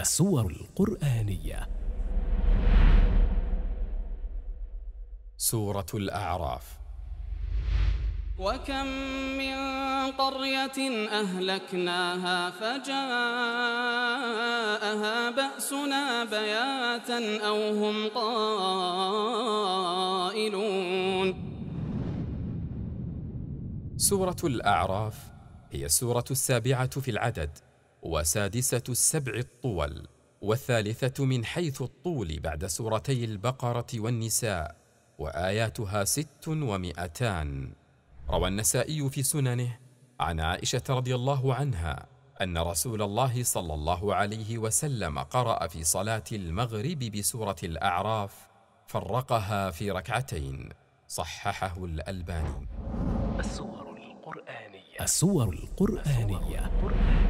السور القرآنية سورة الأعراف وكم من قرية أهلكناها فجاءها بأسنا بياتا أو هم قائلون سورة الأعراف هي السورة السابعة في العدد وسادسة السبع الطول والثالثة من حيث الطول بعد سورتي البقرة والنساء وآياتها ست ومئتان روى النسائي في سننه عن عائشة رضي الله عنها أن رسول الله صلى الله عليه وسلم قرأ في صلاة المغرب بسورة الأعراف فرقها في ركعتين صححه الألباني السور القرآنية السور القرآنية, السور القرآنية